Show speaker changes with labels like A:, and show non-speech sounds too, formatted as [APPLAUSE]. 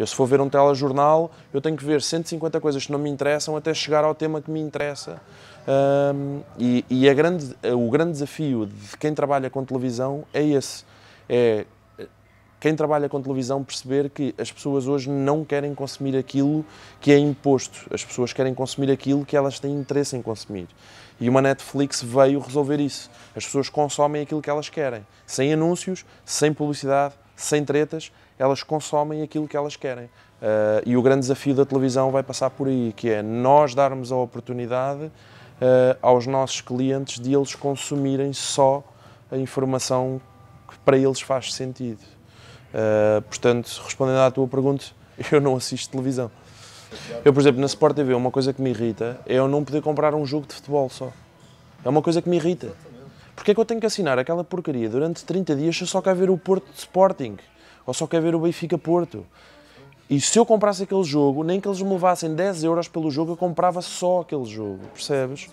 A: Eu se for ver um telejornal, eu tenho que ver 150 coisas que não me interessam até chegar ao tema que me interessa. Um, e, e grande, o grande desafio de quem trabalha com televisão é esse. É quem trabalha com televisão perceber que as pessoas hoje não querem consumir aquilo que é imposto. As pessoas querem consumir aquilo que elas têm interesse em consumir. E uma Netflix veio resolver isso. As pessoas consomem aquilo que elas querem, sem anúncios, sem publicidade, sem tretas, elas consomem aquilo que elas querem. Uh, e o grande desafio da televisão vai passar por aí, que é nós darmos a oportunidade uh, aos nossos clientes de eles consumirem só a informação que para eles faz sentido. Uh, portanto, respondendo à tua pergunta, [LAUGHS] eu não assisto televisão. Eu, por exemplo, na Sport TV, uma coisa que me irrita é eu não poder comprar um jogo de futebol só. É uma coisa que me irrita. Porque é que eu tenho que assinar aquela porcaria durante 30 dias se eu só quero ver o Porto Sporting? Ou só quero ver o Benfica Porto? E se eu comprasse aquele jogo, nem que eles me levassem 10 euros pelo jogo, eu comprava só aquele jogo, percebes?